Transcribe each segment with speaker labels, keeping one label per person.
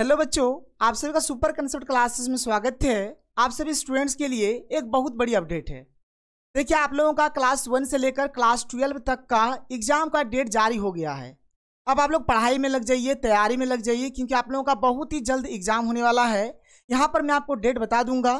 Speaker 1: hello बच्चों आप सभी का सुपर कंसेप्ट क्लासेस में स्वागत है आप सभी स्टूडेंट्स के लिए एक बहुत बड़ी अपडेट है देखिए आप लोगों का क्लास वन से लेकर क्लास ट्वेल्व तक का एग्जाम का डेट जारी हो गया है अब आप लोग पढ़ाई में लग जाइए तैयारी में लग जाइए क्योंकि आप लोगों का बहुत ही जल्द एग्जाम होने वाला है यहाँ पर मैं आपको डेट बता दूंगा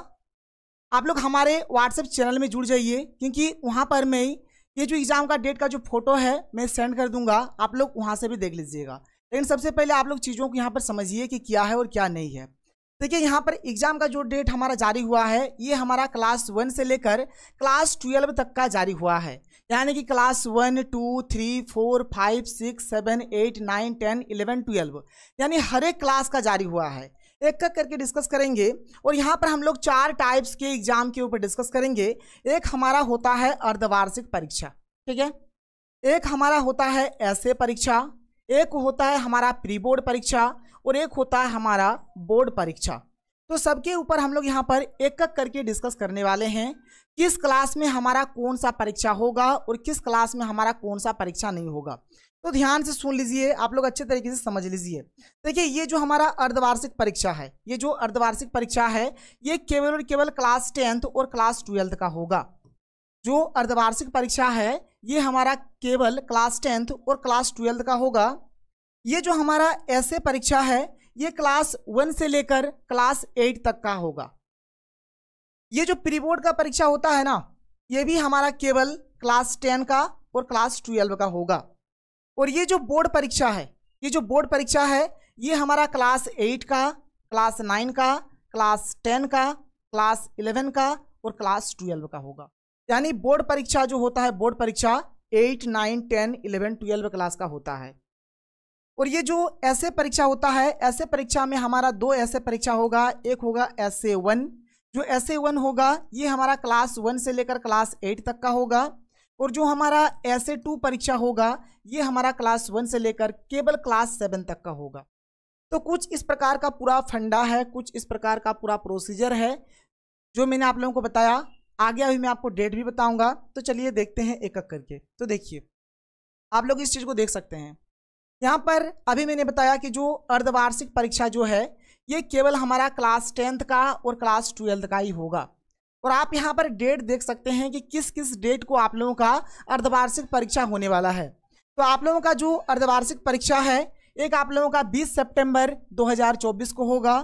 Speaker 1: आप लोग हमारे व्हाट्सएप चैनल में जुड़ जाइए क्योंकि वहाँ पर मैं ये जो एग्ज़ाम का डेट का जो फोटो है मैं सेंड कर दूंगा आप लोग वहाँ से भी देख लीजिएगा लेकिन सबसे पहले आप लोग चीज़ों को यहाँ पर समझिए कि क्या है और क्या नहीं है देखिए यहाँ पर एग्ज़ाम का जो डेट हमारा जारी हुआ है ये हमारा क्लास वन से लेकर क्लास ट्वेल्व तक का जारी हुआ है यानी कि class one two three four five six seven eight nine ten eleven twelve यानी हर एक क्लास का जारी हुआ है एक एक करके डिस्कस करेंगे और यहाँ पर हम लोग चार टाइप्स के एग्ज़ाम के ऊपर डिस्कस करेंगे एक हमारा होता है अर्धवार्षिक परीक्षा ठीक है एक हमारा होता है ऐसे परीक्षा एक होता है हमारा प्री बोर्ड परीक्षा और एक होता है हमारा बोर्ड परीक्षा तो सबके ऊपर हम लोग यहाँ पर एक एक करके डिस्कस करने वाले हैं किस क्लास में हमारा कौन सा परीक्षा होगा और किस क्लास में हमारा कौन सा परीक्षा नहीं होगा तो ध्यान से सुन लीजिए आप लोग अच्छे तरीके से समझ लीजिए देखिए ये जो हमारा अर्धवार्षिक परीक्षा है ये जो अर्धवार्षिक परीक्षा है ये केवल और केवल क्लास टेंथ और क्लास ट्वेल्थ का होगा जो अर्धवार्षिक परीक्षा है ये हमारा केवल क्लास टेंथ और क्लास ट्वेल्थ का होगा ये जो हमारा ऐसे परीक्षा है ये क्लास वन से लेकर क्लास एट तक का होगा ये जो प्री बोर्ड का परीक्षा होता है ना ये भी हमारा केवल क्लास टेन का और क्लास ट्वेल्व का होगा और ये जो बोर्ड परीक्षा है ये जो बोर्ड परीक्षा है ये हमारा क्लास एट का क्लास नाइन का क्लास टेन का क्लास इलेवन का और क्लास ट्वेल्व का होगा यानी बोर्ड परीक्षा जो होता है बोर्ड परीक्षा eight nine ten eleven twelve class का होता है और ये जो ऐसे परीक्षा होता है ऐसे परीक्षा में हमारा दो ऐसे परीक्षा होगा एक होगा एस ए वन जो एस ए वन होगा ये हमारा क्लास वन से लेकर क्लास एट तक का होगा और जो हमारा एस ए टू परीक्षा होगा ये हमारा क्लास वन से लेकर केवल क्लास सेवन तक का होगा तो कुछ इस प्रकार का पूरा फंडा है कुछ इस प्रकार का पूरा प्रोसीजर है जो मैंने आप लोगों को बताया आगे अभी मैं आपको डेट भी बताऊंगा तो चलिए देखते हैं एक एक करके तो देखिए आप लोग इस चीज़ को देख सकते हैं यहाँ पर अभी मैंने बताया कि जो अर्धवार्षिक परीक्षा जो है ये केवल हमारा क्लास टेंथ का और क्लास ट्वेल्थ का ही होगा और आप यहाँ पर डेट देख सकते हैं कि किस किस डेट को आप लोगों का अर्धवार्षिक परीक्षा होने वाला है तो आप लोगों का जो अर्धवार्षिक परीक्षा है एक आप लोगों का 20 सितंबर 2024 को होगा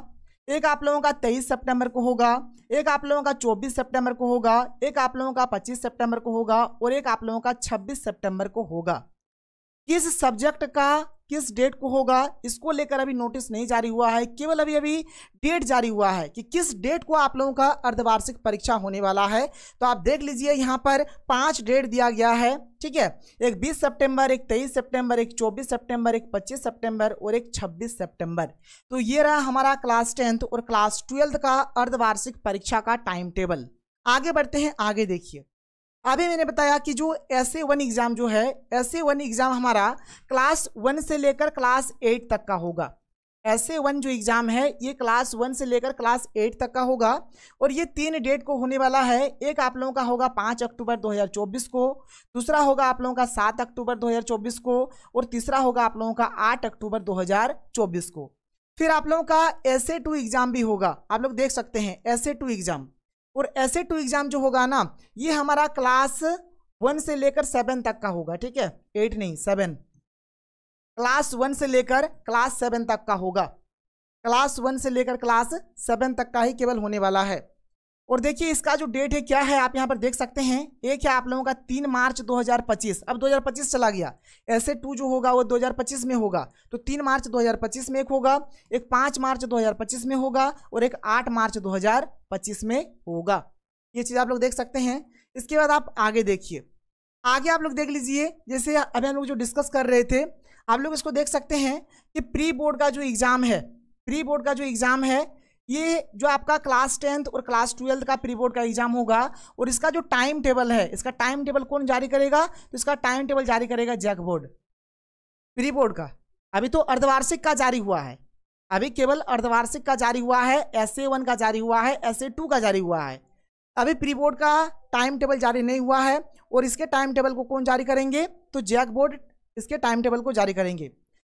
Speaker 1: एक आप लोगों का 23 सितंबर को होगा एक आप लोगों का 24 सितंबर को होगा एक आप लोगों का 25 सितंबर को होगा और एक आप लोगों का 26 सितंबर को होगा किस सब्जेक्ट का किस डेट को होगा इसको लेकर अभी नोटिस नहीं जारी हुआ है केवल अभी अभी डेट जारी हुआ है कि किस डेट को आप लोगों का अर्धवार्षिक परीक्षा होने वाला है तो आप देख लीजिए यहाँ पर पांच डेट दिया गया है ठीक है एक 20 सितंबर एक 23 सितंबर एक 24 सितंबर एक 25 सितंबर और एक 26 सितंबर तो ये रहा हमारा क्लास टेंथ और क्लास ट्वेल्थ का अर्धवार्षिक परीक्षा का टाइम टेबल आगे बढ़ते हैं आगे देखिए अभी मैंने बताया कि जो एस ए वन एग्ज़ाम जो है एस ए वन एग्ज़ाम हमारा क्लास वन से लेकर क्लास एट तक का होगा एस ए वन जो एग्ज़ाम है ये क्लास वन से लेकर क्लास एट तक का होगा और ये तीन डेट को होने वाला है एक आप लोगों का होगा पाँच अक्टूबर 2024 को दूसरा होगा आप लोगों का सात अक्टूबर 2024 को और तीसरा होगा आप लोगों का आठ अक्टूबर 2024 को फिर आप लोगों का एस ए टू एग्ज़ाम भी होगा आप लोग देख सकते हैं एस ए टू एग्ज़ाम और ऐसे टू एग्जाम जो होगा ना ये हमारा क्लास वन से लेकर सेवन तक का होगा ठीक है एट नहीं सेवन क्लास वन से लेकर क्लास सेवन तक का होगा क्लास वन से लेकर क्लास सेवन तक का ही केवल होने वाला है और देखिए इसका जो डेट है क्या है आप यहाँ पर देख सकते हैं एक है आप लोगों का तीन मार्च 2025 अब 2025 चला गया ऐसे टू जो होगा वो 2025 में होगा तो तीन मार्च 2025 में एक होगा एक पाँच मार्च 2025 में होगा और एक आठ मार्च 2025 में होगा ये चीज़ आप लोग देख सकते हैं इसके बाद आप आगे देखिए आगे आप लोग देख लीजिए जैसे अभी हम लोग जो डिस्कस कर रहे थे आप लोग इसको देख सकते हैं कि प्री बोर्ड का जो एग्ज़ाम है प्री बोर्ड का जो एग्ज़ाम है ये जो आपका क्लास टेंथ और क्लास ट्वेल्थ का प्री बोर्ड का एग्जाम होगा और इसका जो टाइम टेबल है इसका टाइम टेबल कौन जारी करेगा तो इसका टाइम टेबल जारी करेगा जैक बोर्ड प्री बोर्ड का अभी तो अर्धवार्षिक का जारी हुआ है अभी केवल अर्धवार्षिक का जारी हुआ है एस ए वन का जारी हुआ है एस ए टू का जारी हुआ है अभी प्री बोर्ड का टाइम टेबल जारी नहीं हुआ है और इसके टाइम टेबल को कौन जारी करेंगे तो जैक बोर्ड इसके टाइम टेबल को जारी करेंगे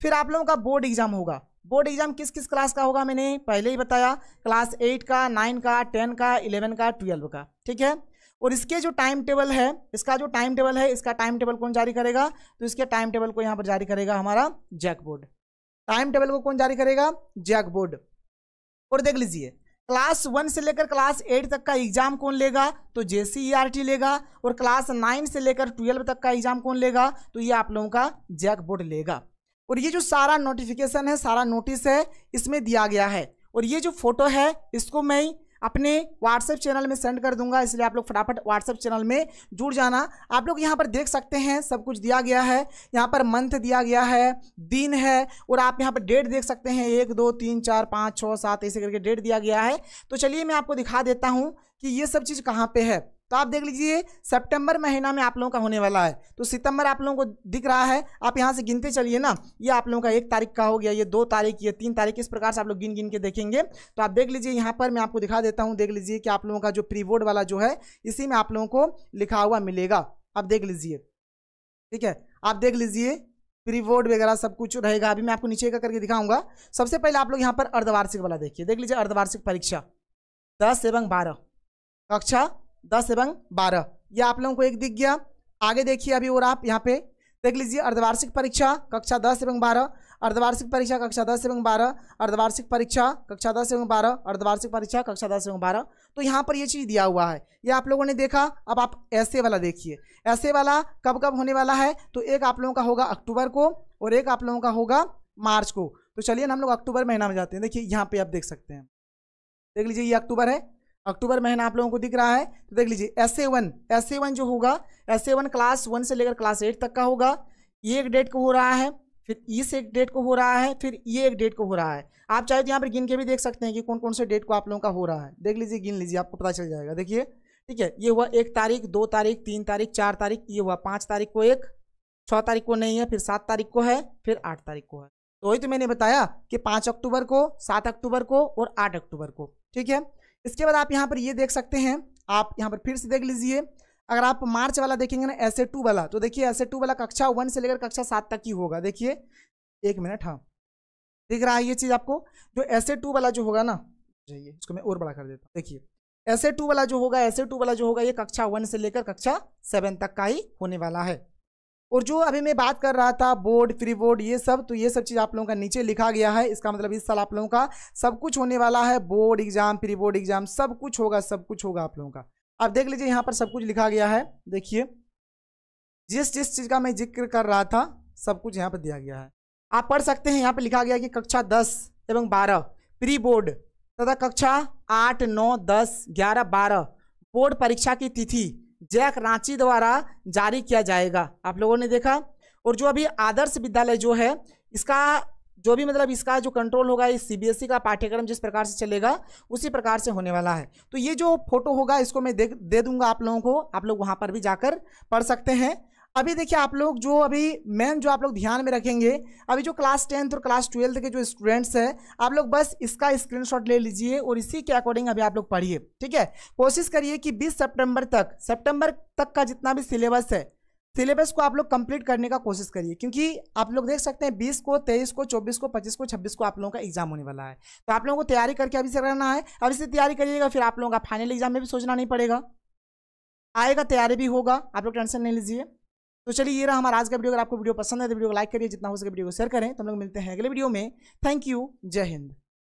Speaker 1: फिर आप लोगों का बोर्ड एग्जाम होगा बोर्ड एग्जाम किस किस क्लास का होगा मैंने पहले ही बताया क्लास एट का नाइन का टेन का इलेवन का ट्वेल्व का ठीक है और इसके जो टाइम टेबल है इसका जो टाइम टेबल है इसका टाइम टेबल कौन जारी करेगा तो इसके टाइम टेबल को यहाँ पर जारी करेगा हमारा जैक बोर्ड टाइम टेबल को कौन जारी करेगा जैक बोर्ड और देख लीजिए क्लास वन से लेकर क्लास एट तक का एग्जाम कौन लेगा तो जे लेगा और क्लास नाइन से लेकर ट्वेल्व तक का एग्जाम कौन लेगा तो ये आप लोगों का जैक बोर्ड लेगा और ये जो सारा नोटिफिकेशन है सारा नोटिस है इसमें दिया गया है और ये जो फोटो है इसको मैं अपने व्हाट्सएप चैनल में सेंड कर दूंगा इसलिए आप लोग फटाफट व्हाट्सएप चैनल में जुड़ जाना आप लोग यहाँ पर देख सकते हैं सब कुछ दिया गया है यहाँ पर मंथ दिया गया है दिन है और आप यहाँ पर डेट देख सकते हैं एक दो तीन चार पाँच छः सात ऐसे करके डेट दिया गया है तो चलिए मैं आपको दिखा देता हूँ कि ये सब चीज़ कहाँ पर है तो आप देख लीजिए सितंबर महीना में आप लोगों का होने वाला है तो सितंबर आप लोगों को दिख रहा है आप यहाँ से गिनते चलिए ना ये आप लोगों का एक तारीख का हो गया ये दो तारीख ये तीन तारीख इस प्रकार से आप लोग गिन गिन के देखेंगे तो आप देख लीजिए यहाँ पर मैं आपको दिखा देता हूँ देख लीजिए कि आप लोगों का जो प्री बोर्ड वाला जो है इसी में आप लोगों को लिखा हुआ मिलेगा आप देख लीजिए ठीक है आप देख लीजिए प्री बोर्ड वगैरह सब कुछ रहेगा अभी मैं आपको नीचे का करके दिखाऊंगा सबसे पहले आप लोग यहाँ पर अर्धवार्षिक वाला देखिए देख लीजिए अर्धवार्षिक परीक्षा दस एवं बारह कक्षा दस एवं बारह यह आप लोगों को एक दिख गया आगे देखिए अभी और आप यहाँ पे देख लीजिए अर्धवार्षिक परीक्षा कक्षा दस एवं बारह अर्धवार्षिक परीक्षा कक्षा दस एवं बारह अर्धवार्षिक परीक्षा कक्षा दस एवं बारह अर्धवार्षिक परीक्षा कक्षा दस एवं बारह तो यहाँ पर ये चीज़ दिया हुआ है ये आप लोगों ने देखा अब आप ऐसे वाला देखिए ऐसे वाला कब कब होने वाला है तो एक आप लोगों का होगा अक्टूबर को और एक आप लोगों का होगा मार्च को तो चलिए ना हम लोग अक्टूबर महीना में जाते हैं देखिए यहाँ पे आप देख सकते हैं देख लीजिए ये अक्टूबर है अक्टूबर महीना आप लोगों को दिख रहा है तो देख लीजिए S A one S A one जो होगा S A one class one से लेकर क्लास एट तक का होगा ये एक डेट को हो रहा है फिर इस एक डेट को हो रहा है फिर ये एक डेट को हो रहा है आप चाहे तो यहाँ पर गिन के भी देख सकते हैं कि कौन कौन से डेट को आप लोगों का हो रहा है देख लीजिए गिन लीजिए आपको पता चल जाएगा देखिए ठीक है ये हुआ एक तारीख दो तारीख तीन तारीख चार तारीख ये हुआ पाँच तारीख को एक छः तारीख को नहीं है फिर सात तारीख को है फिर आठ तारीख को है तो वही तो मैंने बताया कि पाँच अक्टूबर को सात अक्टूबर को और आठ अक्टूबर को ठीक है इसके बाद आप यहाँ पर ये देख सकते हैं आप यहाँ पर फिर से देख लीजिए अगर आप मार्च वाला देखेंगे ना एस टू वाला तो देखिए एस टू वाला कक्षा वन से लेकर कक्षा सात तक ही होगा देखिए एक मिनट हाँ दिख रहा है ये चीज़ आपको जो एस टू वाला जो होगा ना चाहिए इसको मैं और बड़ा कर देता हूँ देखिए एस टू वाला जो होगा एस टू वाला जो होगा ये कक्षा वन से लेकर कक्षा सेवन तक का ही होने वाला है और जो अभी मैं बात कर रहा था बोर्ड फ्री बोर्ड ये सब तो ये सब चीज़ आप लोगों का नीचे लिखा गया है इसका मतलब इस साल आप लोगों का सब कुछ होने वाला है board exam pre board exam सब कुछ होगा सब कुछ होगा आप लोगों का अब देख लीजिए यहाँ पर सब कुछ लिखा गया है देखिए जिस जिस चीज़ का मैं जिक्र कर रहा था सब कुछ यहाँ पर दिया गया है आप पढ़ सकते हैं यहाँ पर लिखा गया कि कक्षा दस एवं बारह प्री बोर्ड तथा कक्षा आठ नौ दस ग्यारह बारह बोर्ड परीक्षा की तिथि जैक रांची द्वारा जारी किया जाएगा आप लोगों ने देखा और जो अभी आदर्श विद्यालय जो है इसका जो भी मतलब इसका जो कंट्रोल होगा इस सीबीएसई e का पाठ्यक्रम जिस प्रकार से चलेगा उसी प्रकार से होने वाला है तो ये जो फोटो होगा इसको मैं दे, दे दूंगा आप लोगों को आप लोग वहाँ पर भी जाकर पढ़ सकते हैं अभी देखिए आप लोग जो अभी मेन जो आप लोग ध्यान में रखेंगे अभी जो क्लास टेंथ और क्लास ट्वेल्थ के जो स्टूडेंट्स हैं आप लोग बस इसका स्क्रीनशॉट ले लीजिए और इसी के अकॉर्डिंग अभी आप लोग पढ़िए ठीक है कोशिश करिए कि 20 सितंबर तक सितंबर तक का जितना भी सिलेबस है सिलेबस को आप लोग कंप्लीट करने का कोशिश करिए क्योंकि आप लोग देख सकते हैं बीस को तेईस को चौबीस को पच्चीस को छब्बीस को आप लोगों का एग्जाम होने वाला है तो आप लोगों को तैयारी करके अभी से रहना है अभी से तैयारी करिएगा फिर आप लोगों का फाइनल एग्जाम में भी सोचना नहीं पड़ेगा आएगा तैयारी भी होगा आप लोग टेंशन नहीं लीजिए तो चलिए ये रहा हमारा आज का वीडियो अगर आपको वीडियो पसंद है तो वीडियो को लाइक करिए जितना हो सके वीडियो को शेयर करें तो हम लोग मिलते हैं अगले वीडियो में थैंक यू जय हिंद